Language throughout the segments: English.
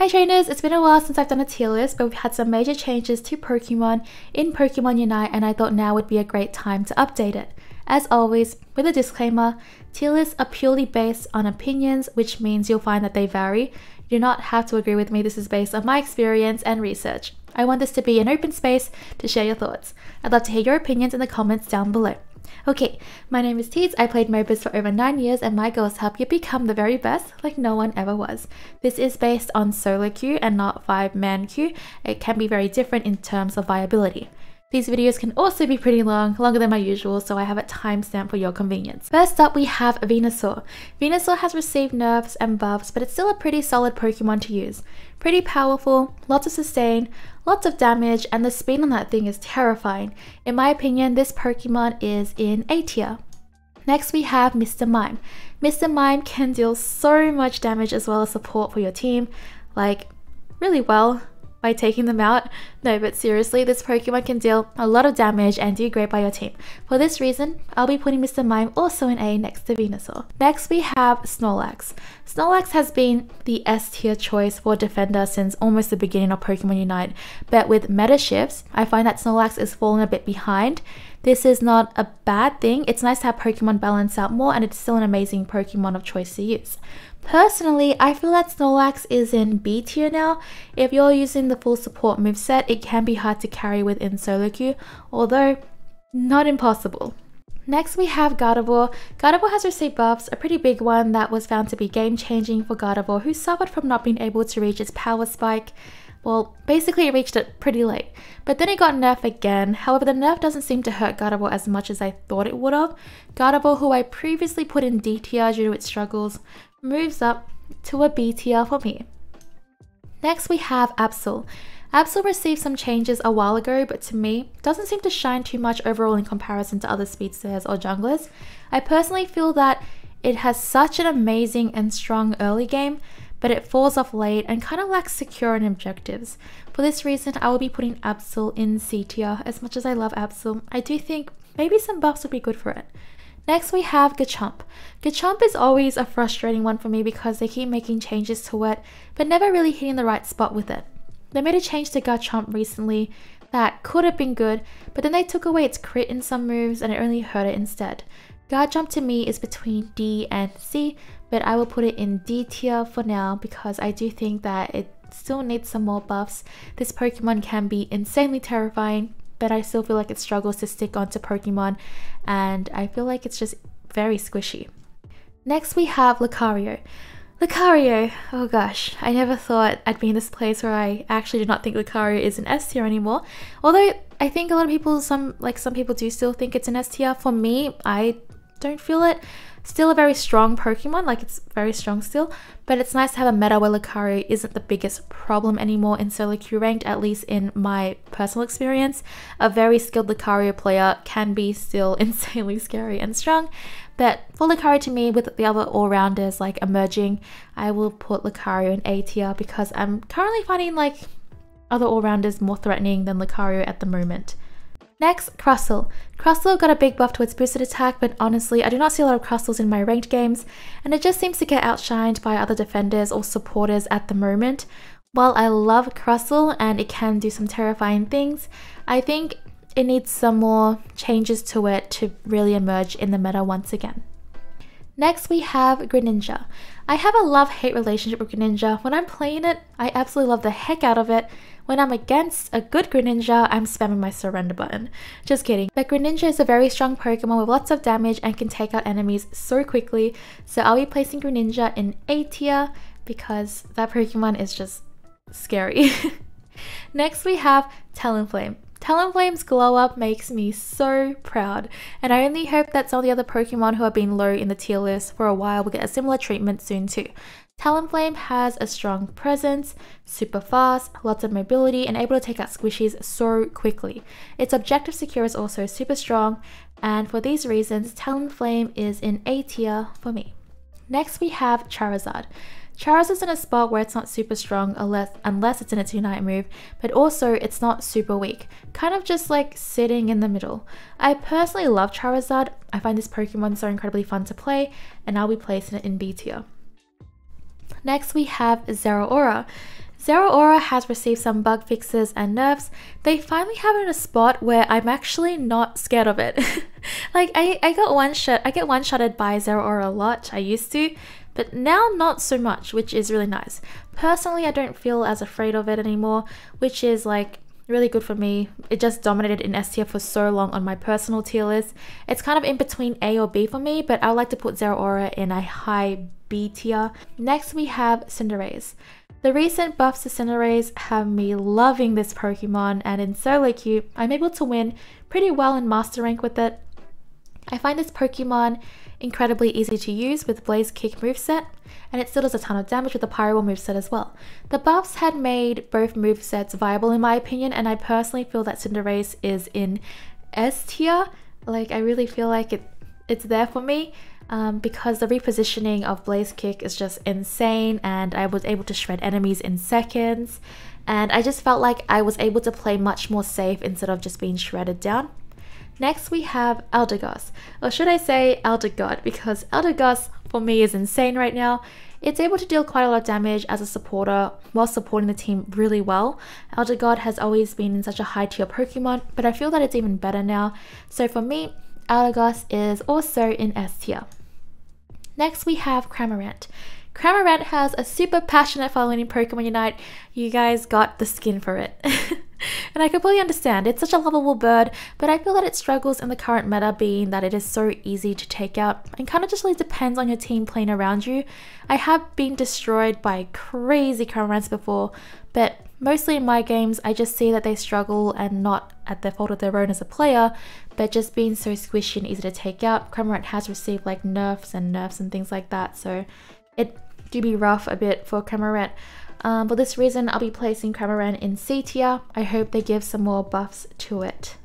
Hi trainers, it's been a while since I've done a tier list, but we've had some major changes to Pokemon in Pokemon Unite and I thought now would be a great time to update it. As always, with a disclaimer, tier lists are purely based on opinions, which means you'll find that they vary. You do not have to agree with me, this is based on my experience and research. I want this to be an open space to share your thoughts. I'd love to hear your opinions in the comments down below. Okay, my name is Teeds. I played Mobus for over 9 years and my goal is help you become the very best like no one ever was. This is based on solo queue and not 5-man queue. It can be very different in terms of viability. These videos can also be pretty long, longer than my usual, so I have a timestamp for your convenience. First up, we have Venusaur. Venusaur has received nerfs and buffs, but it's still a pretty solid Pokemon to use. Pretty powerful, lots of sustain, lots of damage, and the speed on that thing is terrifying. In my opinion, this Pokemon is in A tier. Next, we have Mr. Mime. Mr. Mime can deal so much damage as well as support for your team, like really well by taking them out. No, but seriously, this Pokemon can deal a lot of damage and do great by your team. For this reason, I'll be putting Mr. Mime also in A next to Venusaur. Next, we have Snorlax. Snorlax has been the S tier choice for Defender since almost the beginning of Pokemon Unite, but with meta shifts, I find that Snorlax is falling a bit behind. This is not a bad thing, it's nice to have Pokemon balance out more, and it's still an amazing Pokemon of choice to use. Personally, I feel that Snorlax is in B tier now. If you're using the full support moveset, it can be hard to carry within solo queue, although not impossible. Next we have Gardevoir. Gardevoir has received buffs, a pretty big one that was found to be game changing for Gardevoir who suffered from not being able to reach its power spike. Well, basically it reached it pretty late, but then it got nerfed again. However, the nerf doesn't seem to hurt Gardevoir as much as I thought it would have. Gardevoir, who I previously put in D tier due to its struggles, moves up to a BTL for me. Next we have Absol. Absol received some changes a while ago, but to me, doesn't seem to shine too much overall in comparison to other speedsters or junglers. I personally feel that it has such an amazing and strong early game, but it falls off late and kind of lacks secure and objectives. For this reason, I will be putting Absol in C tier. As much as I love Absol, I do think maybe some buffs would be good for it. Next, we have Gachump. Gachump is always a frustrating one for me because they keep making changes to it, but never really hitting the right spot with it. They made a change to Gachump recently that could have been good, but then they took away its crit in some moves and it only hurt it instead. Gachump to me is between D and C, but I will put it in D tier for now because I do think that it still needs some more buffs. This Pokemon can be insanely terrifying, but I still feel like it struggles to stick onto Pokemon and I feel like it's just very squishy. Next we have Lucario. Lucario, oh gosh, I never thought I'd be in this place where I actually do not think Lucario is an S tier anymore. Although I think a lot of people, some like some people do still think it's an S tier. For me, I don't feel it. Still a very strong Pokemon, like it's very strong still, but it's nice to have a meta where Lucario isn't the biggest problem anymore in solo queue ranked, at least in my personal experience. A very skilled Lucario player can be still insanely scary and strong, but for Lucario to me, with the other all-rounders like emerging, I will put Lucario in A tier because I'm currently finding like other all-rounders more threatening than Lucario at the moment. Next, Crustle. Crustle got a big buff to its boosted attack, but honestly, I do not see a lot of Crustles in my ranked games, and it just seems to get outshined by other defenders or supporters at the moment. While I love Crustle and it can do some terrifying things, I think it needs some more changes to it to really emerge in the meta once again. Next, we have Greninja. I have a love hate relationship with Greninja. When I'm playing it, I absolutely love the heck out of it. When I'm against a good Greninja, I'm spamming my surrender button. Just kidding. But Greninja is a very strong Pokemon with lots of damage and can take out enemies so quickly. So I'll be placing Greninja in A tier because that Pokemon is just scary. Next, we have Talonflame. Talon Flame's glow up makes me so proud, and I only hope that some of the other Pokemon who have been low in the tier list for a while will get a similar treatment soon too. Talonflame has a strong presence, super fast, lots of mobility, and able to take out squishies so quickly. Its objective secure is also super strong, and for these reasons, Talonflame is in A tier for me. Next we have Charizard. Charizard is in a spot where it's not super strong unless, unless it's in a 2-night move, but also it's not super weak, kind of just like sitting in the middle. I personally love Charizard, I find this Pokemon so incredibly fun to play, and I'll be placing it in B tier. Next we have Zeraora. Zeraora has received some bug fixes and nerfs. They finally have it in a spot where I'm actually not scared of it. like I, I got one shot I get one shotted by Zeraora a lot, I used to, but now not so much, which is really nice. Personally, I don't feel as afraid of it anymore, which is like really good for me. It just dominated in S tier for so long on my personal tier list. It's kind of in between A or B for me, but I would like to put Zero Aura in a high B tier. Next, we have Cinderace. The recent buffs to Cinderace have me loving this Pokemon, and in solo queue, I'm able to win pretty well in Master Rank with it. I find this Pokemon Incredibly easy to use with Blaze Kick moveset, and it still does a ton of damage with the Pyro moveset as well. The buffs had made both movesets viable in my opinion, and I personally feel that Cinderace is in S tier. Like, I really feel like it, it's there for me. Um, because the repositioning of Blaze Kick is just insane, and I was able to shred enemies in seconds, and I just felt like I was able to play much more safe instead of just being shredded down. Next, we have Eldegoss, or should I say Eldegodd, because Eldegoss for me is insane right now. It's able to deal quite a lot of damage as a supporter while supporting the team really well. Eldegodd has always been such a high tier Pokemon, but I feel that it's even better now. So for me, Eldegoss is also in S tier. Next, we have Cramorant. Cramorant has a super passionate following in Pokemon Unite. You guys got the skin for it. and I completely understand. It's such a lovable bird, but I feel that it struggles in the current meta being that it is so easy to take out and kind of just really depends on your team playing around you. I have been destroyed by crazy currents before, but mostly in my games, I just see that they struggle and not at the fault of their own as a player, but just being so squishy and easy to take out. Cromorant has received like nerfs and nerfs and things like that, so it do be rough a bit for Cromorant. Um, for this reason, I'll be placing Cramaran in C tier. I hope they give some more buffs to it.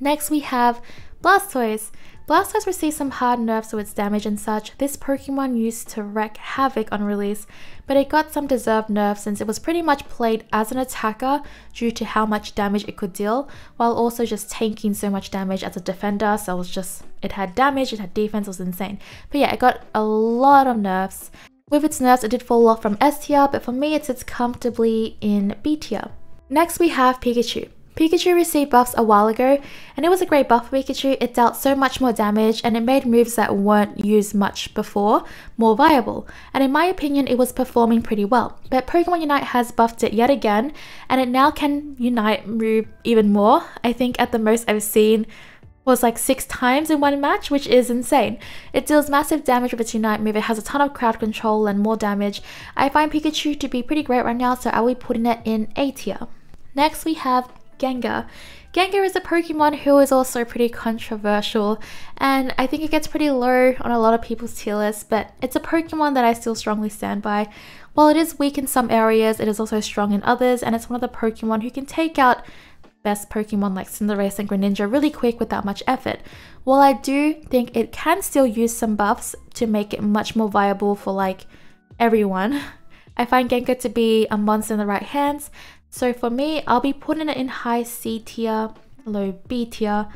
Next we have Blastoise. Blastoise received some hard nerfs to its damage and such. This Pokemon used to wreak havoc on release, but it got some deserved nerfs since it was pretty much played as an attacker due to how much damage it could deal, while also just tanking so much damage as a defender, so it was just, it had damage, it had defense, it was insane. But yeah, it got a lot of nerfs. With its nerves, it did fall off from S tier, but for me it sits comfortably in B tier. Next we have Pikachu. Pikachu received buffs a while ago, and it was a great buff for Pikachu, it dealt so much more damage and it made moves that weren't used much before more viable, and in my opinion it was performing pretty well. But Pokemon Unite has buffed it yet again, and it now can unite move even more. I think at the most I've seen was like six times in one match, which is insane. It deals massive damage with its Unite move, it has a ton of crowd control and more damage. I find Pikachu to be pretty great right now, so I will be putting it in A tier. Next we have Gengar. Gengar is a Pokemon who is also pretty controversial, and I think it gets pretty low on a lot of people's tier lists, but it's a Pokemon that I still strongly stand by. While it is weak in some areas, it is also strong in others, and it's one of the Pokemon who can take out best Pokemon like Cinderace and Greninja really quick without much effort. While I do think it can still use some buffs to make it much more viable for like everyone, I find Gengar to be a monster in the right hands. So for me, I'll be putting it in high C tier, low B tier.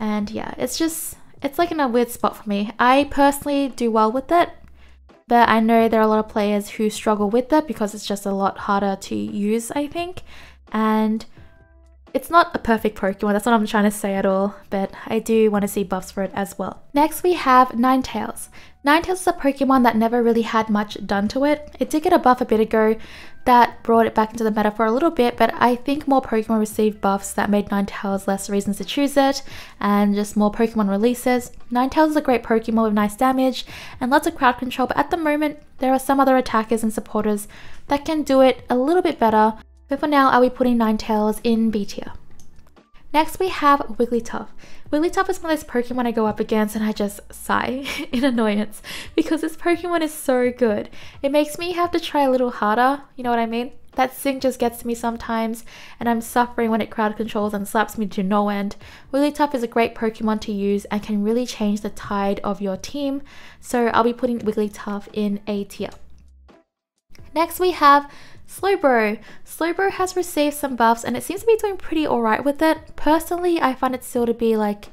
And yeah, it's just, it's like in a weird spot for me. I personally do well with it, but I know there are a lot of players who struggle with that because it's just a lot harder to use, I think. And it's not a perfect Pokemon, that's what I'm trying to say at all, but I do want to see buffs for it as well. Next we have Ninetales. Ninetales is a Pokemon that never really had much done to it. It did get a buff a bit ago that brought it back into the meta for a little bit, but I think more Pokemon received buffs that made Ninetales less reasons to choose it, and just more Pokemon releases. Ninetales is a great Pokemon with nice damage and lots of crowd control, but at the moment there are some other attackers and supporters that can do it a little bit better but for now, I'll be putting Ninetales in B tier. Next, we have Wigglytuff. Wigglytuff is one of those Pokemon I go up against and I just sigh in annoyance because this Pokemon is so good. It makes me have to try a little harder, you know what I mean? That sing just gets to me sometimes, and I'm suffering when it crowd controls and slaps me to no end. Wigglytuff is a great Pokemon to use and can really change the tide of your team, so I'll be putting Wigglytuff in A tier. Next we have Slowbro. Slowbro has received some buffs and it seems to be doing pretty alright with it. Personally, I find it still to be like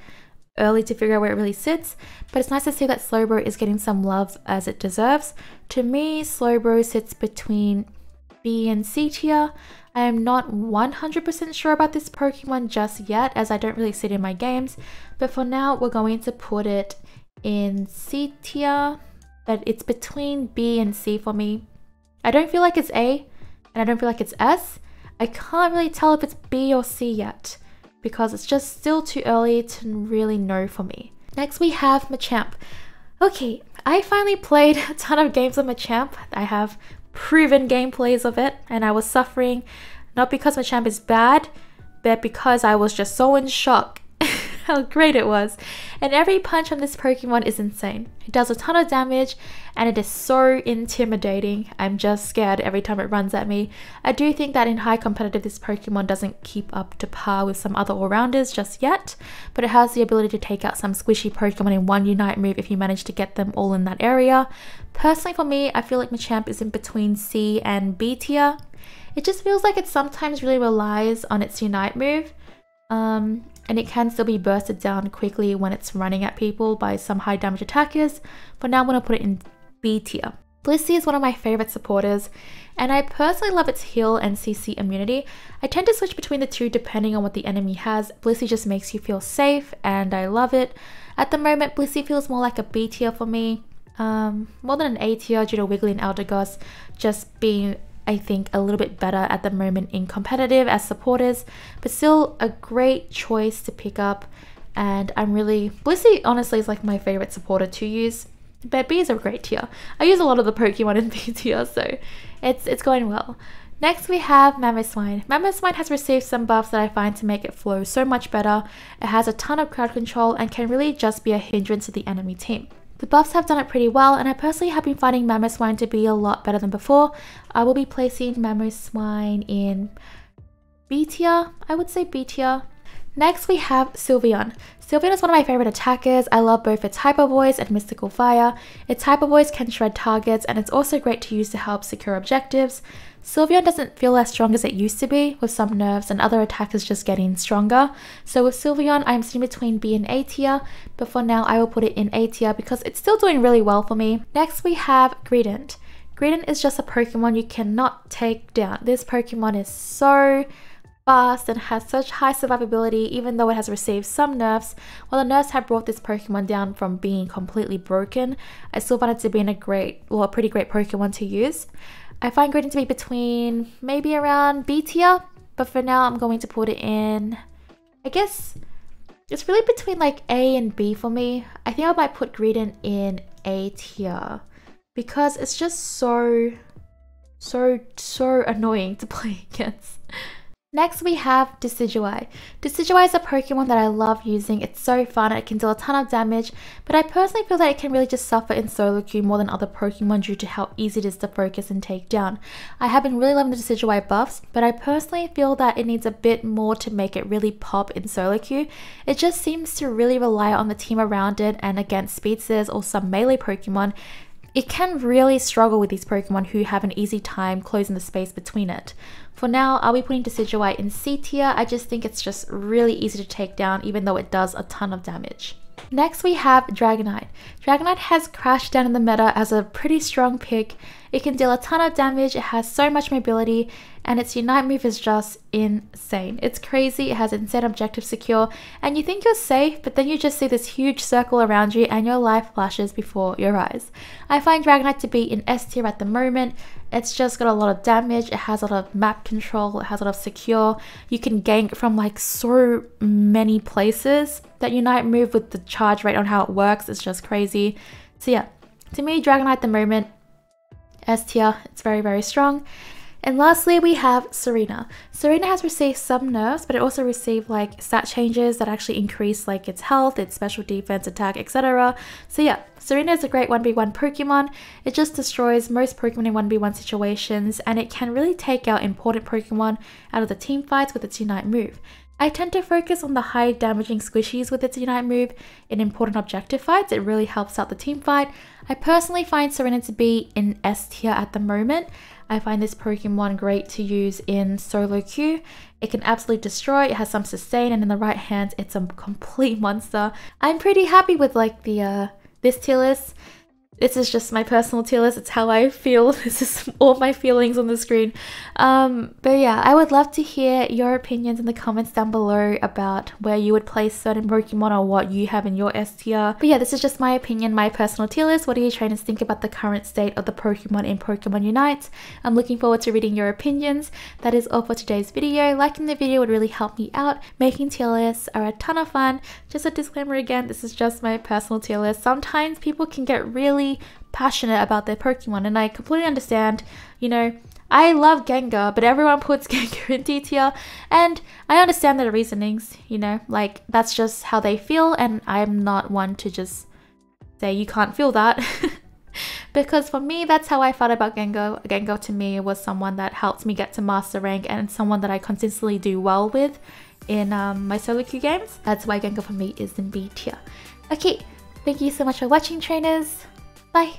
early to figure out where it really sits, but it's nice to see that Slowbro is getting some love as it deserves. To me, Slowbro sits between B and C tier. I am not 100% sure about this Pokemon just yet as I don't really sit in my games, but for now we're going to put it in C tier, but it's between B and C for me. I don't feel like it's A, and I don't feel like it's S, I can't really tell if it's B or C yet because it's just still too early to really know for me. Next we have Machamp. Okay, I finally played a ton of games of Machamp. I have proven gameplays of it and I was suffering not because Machamp is bad, but because I was just so in shock how great it was. And every punch from this Pokemon is insane. It does a ton of damage and it is so intimidating. I'm just scared every time it runs at me. I do think that in high competitive this Pokemon doesn't keep up to par with some other all-rounders just yet, but it has the ability to take out some squishy Pokemon in one Unite move if you manage to get them all in that area. Personally for me, I feel like Machamp is in between C and B tier. It just feels like it sometimes really relies on its Unite move. Um, and it can still be bursted down quickly when it's running at people by some high damage attackers, but now I'm going to put it in B tier. Blissey is one of my favourite supporters, and I personally love its heal and CC immunity. I tend to switch between the two depending on what the enemy has. Blissey just makes you feel safe, and I love it. At the moment, Blissey feels more like a B tier for me, um, more than an A tier due to Wiggly and Eldegoss just being I think, a little bit better at the moment in competitive as supporters, but still a great choice to pick up. And I'm really, Blissey honestly is like my favorite supporter to use. But B is a great tier. I use a lot of the Pokemon in B tier, so it's, it's going well. Next we have Mamoswine. Mamoswine has received some buffs that I find to make it flow so much better. It has a ton of crowd control and can really just be a hindrance to the enemy team. The buffs have done it pretty well, and I personally have been finding Mammoth Swine to be a lot better than before. I will be placing Mammoth Swine in B tier, I would say B tier. Next we have Sylveon. Sylveon is one of my favorite attackers. I love both its Hyper Voice and Mystical Fire. Its Hyper Voice can shred targets and it's also great to use to help secure objectives. Sylveon doesn't feel as strong as it used to be, with some nerfs and other attackers just getting stronger. So with Sylveon, I'm sitting between B and A tier, but for now I will put it in A tier because it's still doing really well for me. Next we have Greedent. Greedent is just a Pokemon you cannot take down. This Pokemon is so fast and has such high survivability even though it has received some nerfs. While the nerfs have brought this Pokemon down from being completely broken, I still find it to be a great, well a pretty great Pokemon to use. I find gradient to be between maybe around B tier, but for now I'm going to put it in, I guess it's really between like A and B for me. I think I might put gradient in A tier because it's just so, so, so annoying to play against. Next we have Decidueye. Decidueye is a Pokemon that I love using, it's so fun, it can do a ton of damage, but I personally feel that it can really just suffer in solo queue more than other Pokemon due to how easy it is to focus and take down. I have been really loving the Decidueye buffs, but I personally feel that it needs a bit more to make it really pop in solo queue. It just seems to really rely on the team around it and against speedsters or some melee Pokemon, it can really struggle with these Pokemon who have an easy time closing the space between it. For now, I'll be putting Decidueye in C tier, I just think it's just really easy to take down even though it does a ton of damage. Next we have Dragonite. Dragonite has crashed down in the meta as a pretty strong pick it can deal a ton of damage, it has so much mobility, and its Unite move is just insane. It's crazy, it has insane objective secure, and you think you're safe, but then you just see this huge circle around you and your life flashes before your eyes. I find Dragonite to be in S tier at the moment. It's just got a lot of damage, it has a lot of map control, it has a lot of secure. You can gank from like so many places. That Unite move with the charge rate on how it works is just crazy. So yeah, to me, Dragonite at the moment S tier. It's very, very strong. And lastly, we have Serena. Serena has received some nerfs, but it also received like stat changes that actually increase like its health, its special defense, attack, etc. So yeah, Serena is a great 1v1 Pokemon. It just destroys most Pokemon in 1v1 situations, and it can really take out important Pokemon out of the team fights with its Unite move. I tend to focus on the high damaging squishies with its Unite move. In important objective fights, it really helps out the team fight. I personally find Serena to be in S tier at the moment. I find this Pokemon great to use in solo queue. It can absolutely destroy, it has some sustain, and in the right hands, it's a complete monster. I'm pretty happy with like the uh, this tier list this is just my personal tier list. It's how I feel. This is all my feelings on the screen. Um, but yeah, I would love to hear your opinions in the comments down below about where you would place certain Pokemon or what you have in your S tier. But yeah, this is just my opinion, my personal tier list. What do you trainers think about the current state of the Pokemon in Pokemon Unite? I'm looking forward to reading your opinions. That is all for today's video. Liking the video would really help me out. Making tier lists are a ton of fun. Just a disclaimer again, this is just my personal tier list. Sometimes people can get really passionate about their Pokemon, and I completely understand, you know. I love Gengar, but everyone puts Gengar in D tier, and I understand their reasonings, you know, like that's just how they feel, and I'm not one to just say you can't feel that. because for me, that's how I felt about Gengar. Gengar to me was someone that helped me get to master rank and someone that I consistently do well with in um, my solo queue games. That's why Gengar for me is in B tier. Okay, thank you so much for watching, trainers. Bye.